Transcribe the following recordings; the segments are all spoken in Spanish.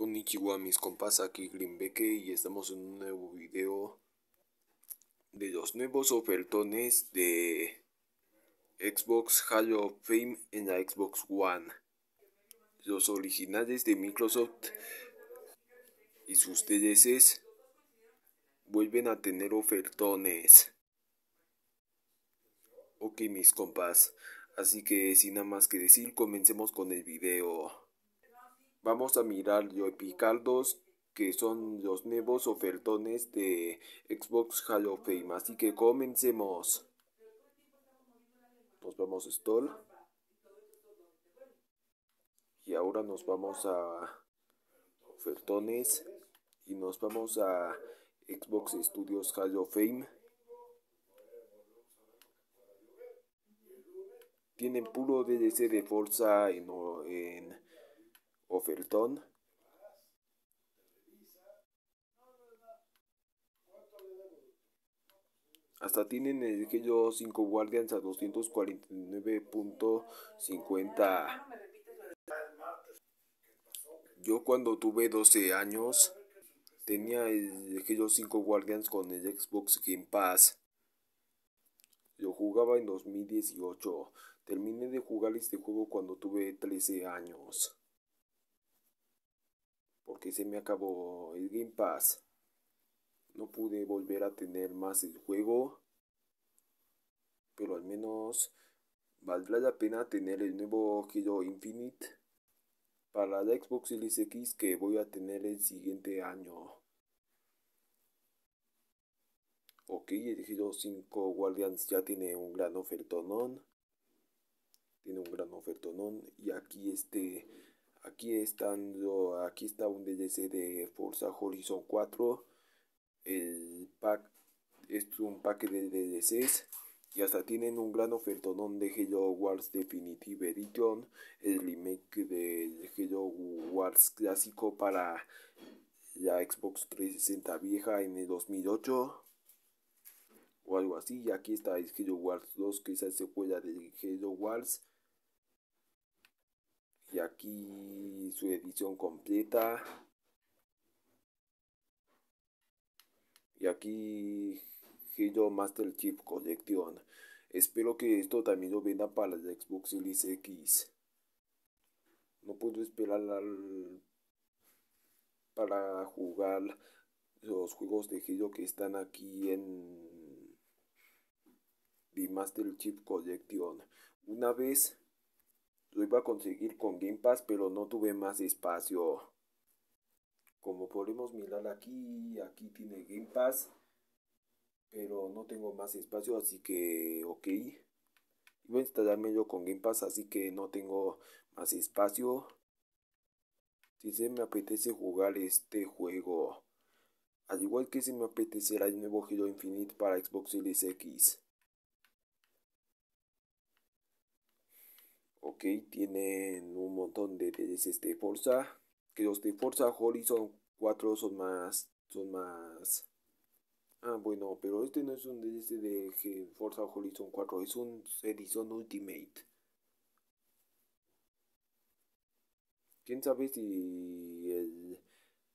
Konnichiwa mis compas, aquí Greenbeke y estamos en un nuevo video de los nuevos ofertones de Xbox Hall of Fame en la Xbox One. Los originales de Microsoft y sus DLCs vuelven a tener ofertones. Ok mis compas, así que sin nada más que decir comencemos con el video. Vamos a mirar los picardos que son los nuevos ofertones de Xbox Hall of Fame. Así que comencemos. Nos vamos a Stall. Y ahora nos vamos a ofertones. Y nos vamos a Xbox Studios Hall of Fame. Tienen puro DLC de Forza en, en ofertón. Hasta tienen aquellos 5 guardians a 249.50. Yo cuando tuve 12 años tenía aquellos 5 guardians con el Xbox Game Pass. Lo jugaba en 2018. Terminé de jugar este juego cuando tuve 13 años porque se me acabó el Game Pass. No pude volver a tener más el juego, pero al menos valdrá la pena tener el nuevo Halo Infinite para la Xbox Series X que voy a tener el siguiente año. Ok, el Halo 5 Guardians ya tiene un gran ofertonón. Tiene un gran ofertonón. Y aquí este Aquí, estando, aquí está un DLC de Forza Horizon 4. El pack es un pack de DLCs y hasta tienen un gran ofertón de Halo Wars Definitive Edition, el remake del Halo Wars clásico para la Xbox 360 vieja en el 2008 o algo así. Y aquí está el Halo Wars 2, que es la secuela del Halo Wars y aquí su edición completa y aquí hero Master Chief Collection espero que esto también lo venda para la Xbox Series X no puedo esperar para jugar los juegos de hero que están aquí en The Master Chief Collection una vez lo iba a conseguir con Game Pass, pero no tuve más espacio. Como podemos mirar aquí, aquí tiene Game Pass, pero no tengo más espacio, así que ok. Iba a instalarme yo con Game Pass, así que no tengo más espacio. Si se me apetece jugar este juego. Al igual que si me apetecerá el nuevo Halo Infinite para Xbox Series X. ok tienen un montón de DLCs de este, Forza que los de Forza Horizon 4 son más son más ah bueno pero este no es un DLC de Forza Horizon 4 es un edición Ultimate quién sabe si el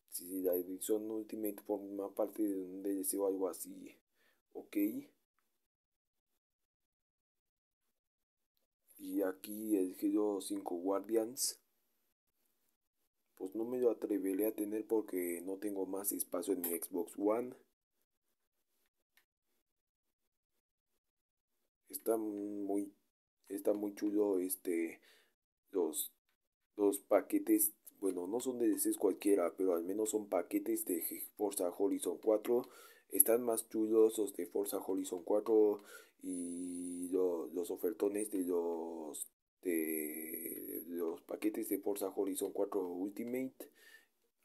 si la edición Ultimate forma parte de un DLC o algo así ok aquí el Hero 5 Guardians. Pues no me lo atreveré a tener porque no tengo más espacio en mi Xbox One. Está muy, está muy chulo este, los, los paquetes, bueno, no son de D6 cualquiera, pero al menos son paquetes de Forza Horizon 4 están más chulos los de Forza Horizon 4 y los ofertones de los de los paquetes de Forza Horizon 4 Ultimate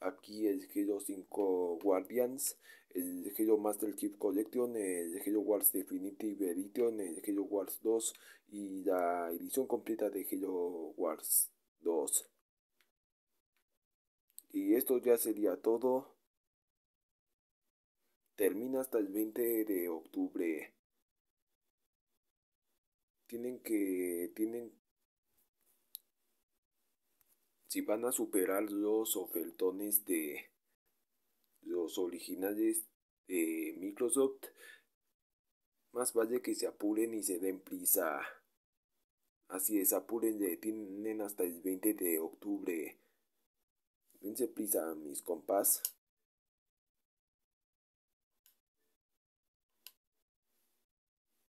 aquí el Halo 5 Guardians, el Halo Master Chief Collection, el Halo Wars Definitive Edition, el Halo Wars 2 y la edición completa de Halo Wars 2. Y esto ya sería todo. Termina hasta el 20 de octubre tienen que, tienen, si van a superar los ofeltones de los originales de Microsoft, más vale que se apuren y se den prisa. Así es, y tienen hasta el 20 de octubre. Dense prisa, mis compás.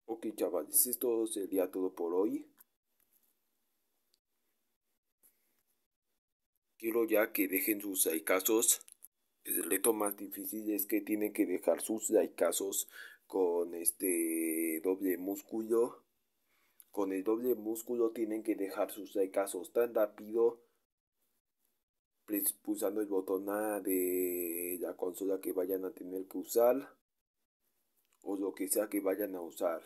Ok chavales, esto sería todo por hoy. Quiero ya que dejen sus casos El reto más difícil es que tienen que dejar sus casos con este doble músculo. Con el doble músculo tienen que dejar sus casos tan rápido pues, pulsando el botón A de la consola que vayan a tener que usar o lo que sea que vayan a usar.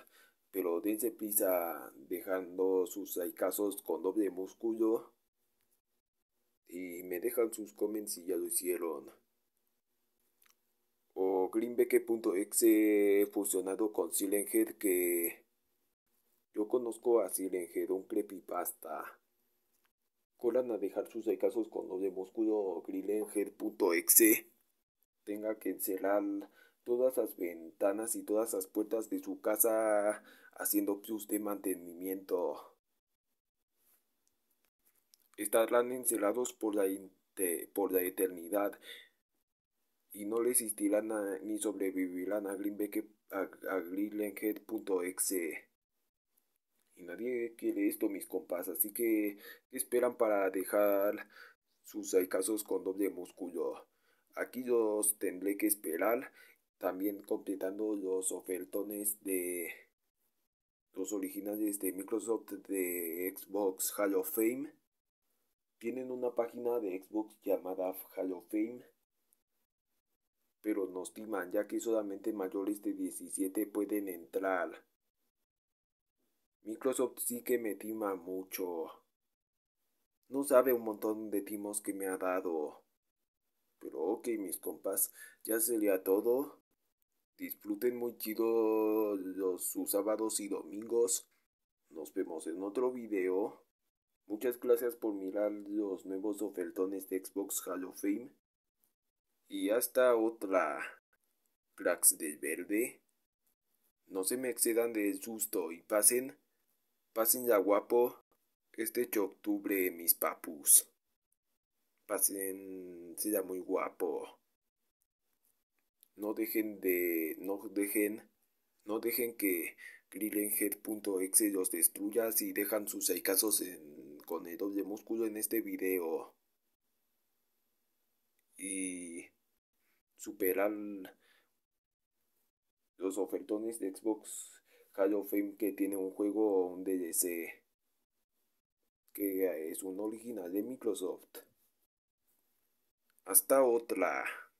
Pero dense prisa dejando sus casos con doble músculo. Y me dejan sus comments si ya lo hicieron. O greenbeck.exe. fusionado con Silenhead que... Yo conozco a Silenhead, un creepypasta corran a dejar sus casos con doble músculo O Grillenhead.exe. tenga que encerrar todas las ventanas y todas las puertas de su casa haciendo plus de mantenimiento. Estarán encerrados por la, por la eternidad y no resistirán ni sobrevivirán a, a, Y nadie quiere esto, mis compas, así que esperan para dejar sus casos con doble músculo. Aquí los tendré que esperar también completando los ofertones de los originales de Microsoft de Xbox Hall of Fame. Tienen una página de Xbox llamada Hall of Fame, pero nos timan ya que solamente mayores de 17 pueden entrar. Microsoft sí que me tima mucho. No sabe un montón de timos que me ha dado. Pero ok, mis compas, ya sería todo. Disfruten muy chido los, sus sábados y domingos. Nos vemos en otro video. Muchas gracias por mirar los nuevos ofertones de Xbox Hall of Fame. Y hasta otra. Cracks del verde. No se me excedan del susto y pasen. Pasen ya guapo este 8 octubre, mis papus. Pasen, sea muy guapo no dejen de, no dejen, no dejen que grillenhead.exe los destruya si dejan sus casos con el doble músculo en este video. Y superan los ofertones de Xbox Halo Fame que tiene un juego un DLC que es un original de Microsoft. Hasta otra.